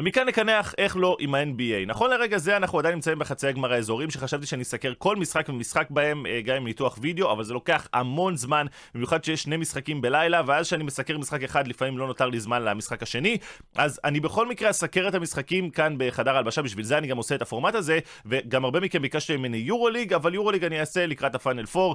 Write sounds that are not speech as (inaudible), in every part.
ומכאן נקנח איך לא עם ה-NBA. נכון לרגע זה אנחנו עדיין נמצאים בחצי הגמר האזורים שחשבתי שאני אסקר כל משחק ומשחק בהם אה, גם עם ניתוח וידאו אבל זה לוקח המון זמן במיוחד שיש שני משחקים בלילה ואז שאני מסקר משחק אחד לפעמים לא נותר לי זמן למשחק השני אז אני בכל מקרה אסקר את המשחקים כאן בחדר ההלבשה בשביל זה אני גם עושה את הפורמט הזה וגם הרבה מכם ביקשתם ממני יורו ליג אבל יורו ליג אני אעשה לקראת הפאנל אה, 4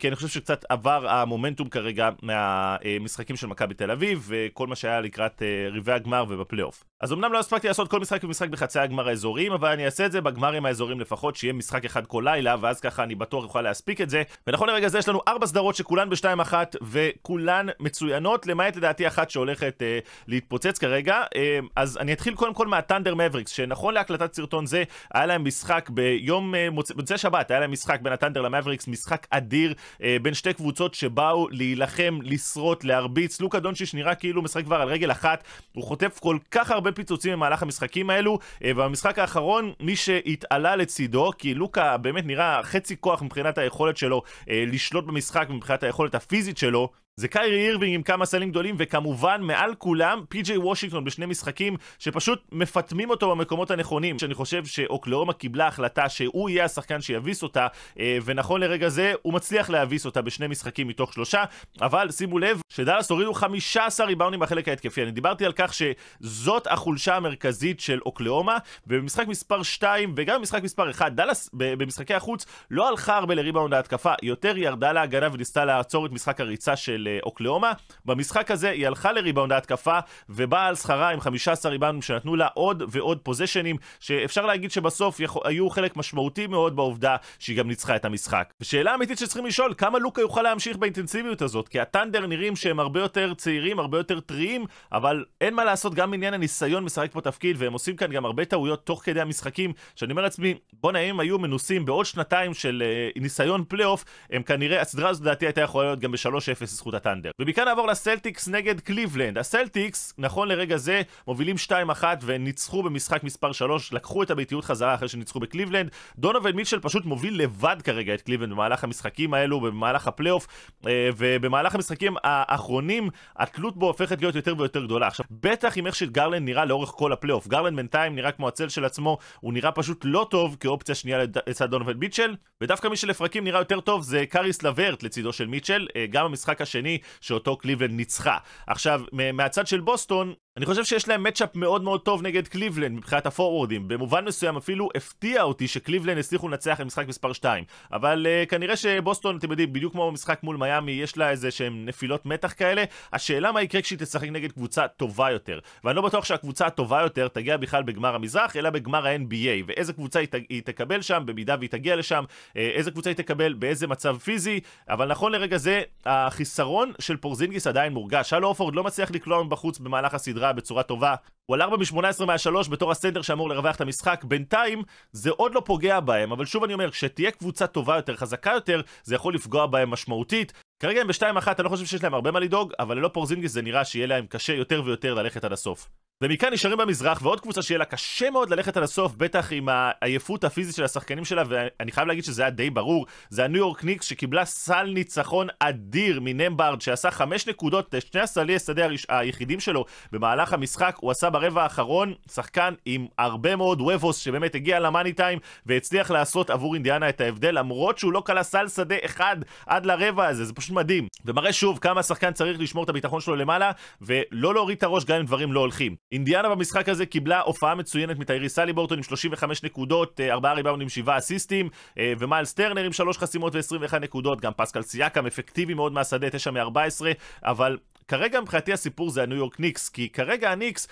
כי אני חושב שקצת עבר המומנטום כרגע מהמשחקים של מכבי תל אביב וכל מה שהיה לקראת אה, רבעי הגמר ובפלייאוף. אז אמנם לא לא הספקתי לעשות כל משחק ומשחק בחצי הגמר האזוריים, אבל אני אעשה את זה בגמרים האזוריים לפחות, שיהיה משחק אחד כל לילה, ואז ככה אני בטוח אוכל להספיק את זה. ונכון לרגע זה יש לנו ארבע סדרות שכולן בשתיים אחת, וכולן מצוינות, למעט לדעתי אחת שהולכת אה, להתפוצץ כרגע. אה, אז אני אתחיל קודם כל מהטנדר מבריקס, שנכון להקלטת סרטון זה, היה להם משחק ביום, אה, מוצאי שבת, היה להם משחק בין הטנדר למבריקס, משחק אדיר, אה, בין שתי קבוצות שבאו להילחם, לשרוט, להרביץ. לוקה דונצ'יש נראה כאילו משחק כבר על רגל אחת, הוא חוטף כל כך הרבה פיצוצים עושים במהלך המשחקים האלו. אה, במשחק האחרון, מי שהתעלה לצידו, כי לוקה באמת נראה חצי כוח מבחינת היכולת שלו אה, לשלוט במשחק, מבחינת היכולת הפיזית שלו, זה קיירי אירווינג עם כמה סלים גדולים, וכמובן, מעל כולם, פי.ג'יי וושינגטון בשני משחקים שפשוט מפטמים אותו במקומות הנכונים. שאני חושב שאוקלאומה קיבלה החלטה שהוא יהיה השחקן שיביס אותה, אה, ונכון לרגע זה, הוא מצליח להביס אותה בשני משחקים מתוך שלושה, אבל שימו לב שדאלאס הורידו 15 ריבאונים בחלק ההתקפי. אני דיברתי על כך שזאת החולשה המרכזית של אוקלאומה, ובמשחק מספר 2 וגם במשחק מספר 1, דאלאס במשחקי החוץ לא הלכה הרבה לריבאונד ההתקפה, יותר ירדה להגנה וניסתה לעצור את משחק הריצה של אוקלאומה. במשחק הזה היא הלכה לריבאונד ההתקפה, ובאה על שכרה עם 15 ריבאונדים שנתנו לה עוד ועוד פוזיישנים, שאפשר להגיד שבסוף יכול, היו חלק משמעותי מאוד בעובדה שהיא גם ניצחה את המשחק. ושאלה אמיתית שצריכים לשאול, כמה לוקה יוכל להמשיך באינטנסיביות הזאת? כי הטנדר נראים שהם הרבה יותר צעירים, הרבה יותר טריים, אבל אין מה לעשות, גם עניין הניסיון משחק פה תפקיד, והם עושים כאן גם הרבה טעויות תוך כדי המשחקים, שאני אומר לעצמי, בואנה, אם היו מנוסים בעוד שנתיים של uh, ניסיון פלייאוף, הם כנראה, הסדרה הזאת לדעתי הייתה יכולה להיות גם ב-3-0 לזכות לטנדר. ומכאן נעבור לסלטיקס נגד קליבלנד. הסלטיקס, נכון לרגע זה, מובילים 2-1 וניצחו במשחק מספר 3, לקחו את הביתיות חזרה אחרי שניצחו בקליבלנד. דונובל מיטשל פשוט מוביל לבד כרגע את קליבלנד במהלך המשחקים האלו, במהלך הפלייאוף, אה, ובמהלך המשחקים האחרונים, התלות בו הופכת להיות יותר ויותר גדולה. עכשיו, בטח עם איך שגרלנד נראה לאורך כל הפלייאוף. גרלנד בינתיים נראה כמו הצל של עצמו, הוא נראה פשוט לא טוב כאופציה שנייה לצד דונובל מיטשל, ודווקא מי שלפרקים נראה יותר טוב זה קאריס לברט לצידו של מיטשל, אה, גם המשחק השני השני, שאותו קליבלנד ניצחה. עכשיו, מהצד של בוסטון, אני חושב שיש להם מצ'אפ מאוד מאוד טוב נגד קליבלנד מבחינת הפורוורדים. במובן מסוים אפילו הפתיע אותי שקליבלנד הצליחו לנצח במשחק מספר 2. אבל uh, כנראה שבוסטון, אתם יודעים, בדיוק כמו במשחק מול מיאמי, יש לה איזה שהם נפילות מתח כאלה. השאלה מה יקרה כשהיא תשחק נגד קבוצה טובה יותר. ואני לא בטוח שהקבוצה הטובה יותר תגיע בכלל בגמר המזרח, אלא בגמר ה-NBA. ואיזה קבוצה היא, היא תקבל שם, במידה והיא תגיע לשם, אה, איזה קבוצה היא תקבל, באיזה מצב פיזי. אבל נכון לרגע זה, החיסרון של פורזינגיס עדיין מורגש. הלו אופורד לא מצליח לקלוע מבחוץ במהלך הסדרה קרה בצורה טובה. הוא על 4 מ-18 מהשלוש בתור הסנדר שאמור לרווח את המשחק, בינתיים זה עוד לא פוגע בהם, אבל שוב אני אומר, כשתהיה קבוצה טובה יותר, חזקה יותר, זה יכול לפגוע בהם משמעותית. כרגע הם ב-2-1, אני לא חושב שיש להם הרבה מה לדאוג, אבל ללא פורזינגיס זה נראה שיהיה להם קשה יותר ויותר ללכת עד הסוף. ומכאן נשארים במזרח, ועוד קבוצה שיהיה לה קשה מאוד ללכת עד הסוף, בטח עם העייפות הפיזית של השחקנים שלה, ואני חייב להגיד שזה היה די ברור, זה הניו יורק ניקס שקיבלה סל ניצחון אדיר מנמברד, שעשה חמש נקודות, שני הסלי השדה היחידים שלו במהלך המשחק, הוא עשה ברבע האחרון, שחקן עם הרבה מאוד וובוס, שבאמת הגיע למאני טיים, והצליח לעשות עבור אינדיאנה את ההבדל, למרות שהוא לא כלה סל שדה אחד עד לרבע הזה, זה פשוט מדהים. ומראה שוב כמה השחקן צריך לשמור את הביטחון שלו למעלה, ולא להוריד את הראש גם אם דברים לא הולכים. אינדיאנה במשחק הזה קיבלה הופעה מצוינת מטיירי בורטון עם 35 נקודות, 4 אה, ריבאונדים, 7 אסיסטים, אה, ומיילס טרנר עם 3 חסימות ו-21 נקודות, גם פסקל סיאקם אפקטיבי מאוד מהשדה, 9 מ-14, אבל כרגע מבחינתי הסיפור זה הניו יורק ניקס, כי כרגע הניקס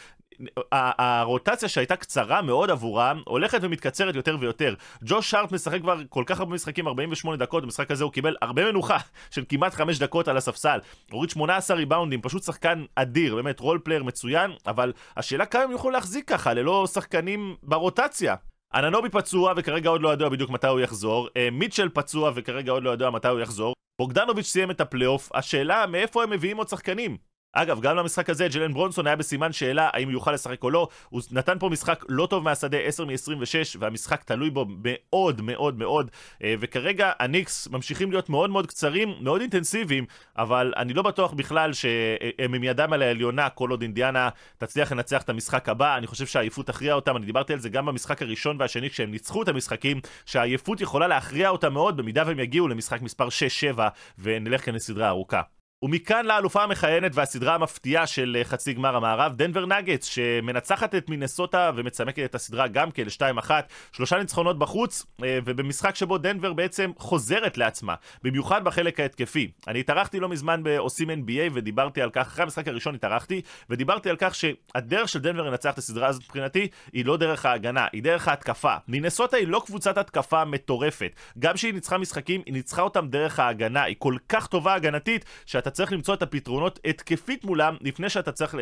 הרוטציה שהייתה קצרה מאוד עבורם, הולכת ומתקצרת יותר ויותר. ג'וש שרפ משחק כבר כל כך הרבה משחקים, 48 דקות, במשחק הזה הוא קיבל הרבה מנוחה (laughs) של כמעט 5 דקות על הספסל. הוריד 18 ריבאונדים, פשוט שחקן אדיר, באמת רול פלייר מצוין, אבל השאלה כמה הם יוכלו להחזיק ככה, ללא שחקנים ברוטציה. אננובי פצוע וכרגע עוד לא ידוע בדיוק מתי הוא יחזור, אה, מיטשל פצוע וכרגע עוד לא ידוע מתי הוא יחזור, בוגדנוביץ' סיים את הפלייאוף, השאלה מאיפה הם מביאים עוד שחקנים? אגב, גם למשחק הזה ג'לן ברונסון היה בסימן שאלה האם יוכל לשחק או לא. הוא נתן פה משחק לא טוב מהשדה, 10 מ-26, והמשחק תלוי בו מאוד מאוד מאוד. אה, וכרגע הניקס ממשיכים להיות מאוד מאוד קצרים, מאוד אינטנסיביים, אבל אני לא בטוח בכלל שהם עם ידם על העליונה כל עוד אינדיאנה תצליח לנצח את המשחק הבא. אני חושב שהעייפות תכריע אותם, אני דיברתי על זה גם במשחק הראשון והשני כשהם ניצחו את המשחקים, שהעייפות יכולה להכריע אותם מאוד במידה והם יגיעו למשחק מספר 6-7 ונלך כאן לסדרה ארוכה. ומכאן לאלופה המכהנת והסדרה המפתיעה של אה, חצי גמר המערב, דנבר נגץ, שמנצחת את מינסוטה ומצמקת את הסדרה גם כן ל-2-1, שלושה ניצחונות בחוץ, אה, ובמשחק שבו דנבר בעצם חוזרת לעצמה, במיוחד בחלק ההתקפי. אני התארחתי לא מזמן בעושים NBA ודיברתי על כך, אחרי המשחק הראשון התארחתי, ודיברתי על כך שהדרך של דנבר לנצח את הסדרה הזאת מבחינתי, היא לא דרך ההגנה, היא דרך ההתקפה. מינסוטה היא לא קבוצת התקפה מטורפת, גם כשהיא ניצחה משחקים, היא ניצחה אותם דרך ההגנה, היא כל כך טובה הגנתית, שאתה צריך למצוא את הפתרונות התקפית מולם, לפני שאתה צריך אה,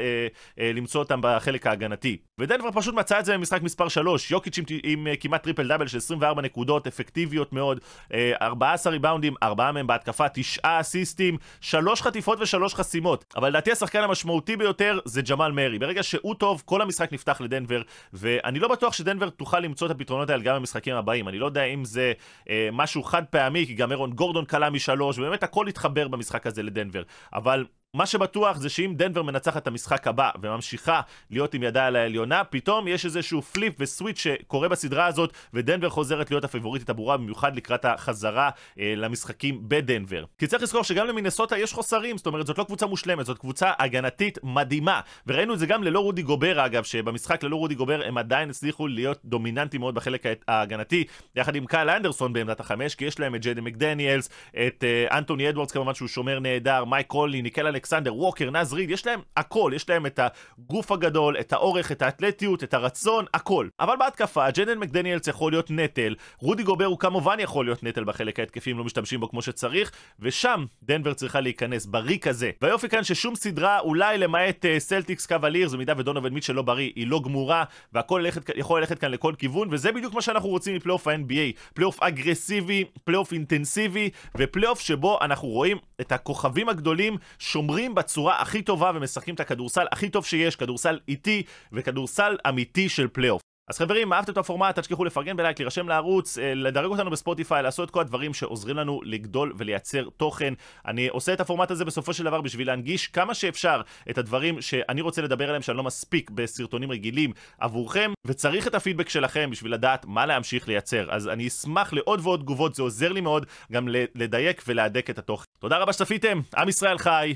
אה, למצוא אותם בחלק ההגנתי. ודנבר פשוט מצא את זה במשחק מספר 3, יוקיץ' עם, עם אה, כמעט טריפל דאבל של 24 נקודות, אפקטיביות מאוד, אה, 14 ריבאונדים, 4 מהם בהתקפה, 9 אסיסטים, 3 חטיפות ו-3 חסימות. אבל לדעתי השחקן המשמעותי ביותר זה ג'מאל מרי. ברגע שהוא טוב, כל המשחק נפתח לדנבר, ואני לא בטוח שדנבר תוכל למצוא את הפתרונות האלה גם במשחקים הבאים. אני לא יודע אם זה אה, משהו חד פעמי, כי גם אירון גורדון כלה משלוש, ובאמת הכל התחבר במשחק הזה לדנבר. דנבר, אבל מה שבטוח זה שאם דנבר מנצחת את המשחק הבא וממשיכה להיות עם ידה על העליונה, פתאום יש איזשהו פליפ וסוויץ' שקורה בסדרה הזאת, ודנבר חוזרת להיות הפיבוריטית הברורה, במיוחד לקראת החזרה אה, למשחקים בדנבר. כי צריך לזכור שגם למינסוטה יש חוסרים, זאת אומרת זאת לא קבוצה מושלמת, זאת קבוצה הגנתית מדהימה. וראינו את זה גם ללא רודי גובר אגב, שבמשחק ללא רודי גובר הם עדיין הצליחו להיות דומיננטים מאוד בחלק ההגנתי, יחד עם קייל אנדרסון בעמדת החמש, כי יש להם את ג'יידן מקדניאלס, את אה, אנטוני אדוורדס כמובן שהוא שומר נהדר, מייק קולי, ניקל אלכסנדר ווקר, נז ריד, יש להם הכל, יש להם את הגוף הגדול, את האורך, את האתלטיות, את הרצון, הכל. אבל בהתקפה, ג'נדן מקדניאלס יכול להיות נטל, רודי גובר הוא כמובן יכול להיות נטל בחלק ההתקפי אם לא משתמשים בו כמו שצריך, ושם דנבר צריכה להיכנס, בריא כזה. והיופי כאן ששום סדרה, אולי למעט אה, סלטיקס קו הליר, זו מידה ודונובל מיטשל לא בריא, היא לא גמורה, והכל ללכת, יכול ללכת כאן לכל כיוון, וזה בדיוק מה שאנחנו רוצים מפלייאוף ה-NBA. פלייאוף אגרסיבי, פלייאוף אינטנסיבי, ופלייאוף שבו אנחנו רואים את הכוכבים הגדולים שומרים מתחברים בצורה הכי טובה ומשחקים את הכדורסל הכי טוב שיש, כדורסל איטי וכדורסל אמיתי של פלייאוף. אז חברים, אהבתם את הפורמט, אל תשכחו לפרגן בלייק, להירשם לערוץ, אה, לדרג אותנו בספוטיפיי, לעשות את כל הדברים שעוזרים לנו לגדול ולייצר תוכן. אני עושה את הפורמט הזה בסופו של דבר בשביל להנגיש כמה שאפשר את הדברים שאני רוצה לדבר עליהם, שאני לא מספיק בסרטונים רגילים עבורכם, וצריך את הפידבק שלכם בשביל לדעת מה להמשיך לייצר. אז אני אשמח לעוד ועוד תגובות, זה עוזר לי מאוד גם לדייק ולהדק את התוכן. תודה רבה שצפיתם, עם ישראל חי.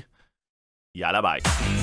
Yalla, bye.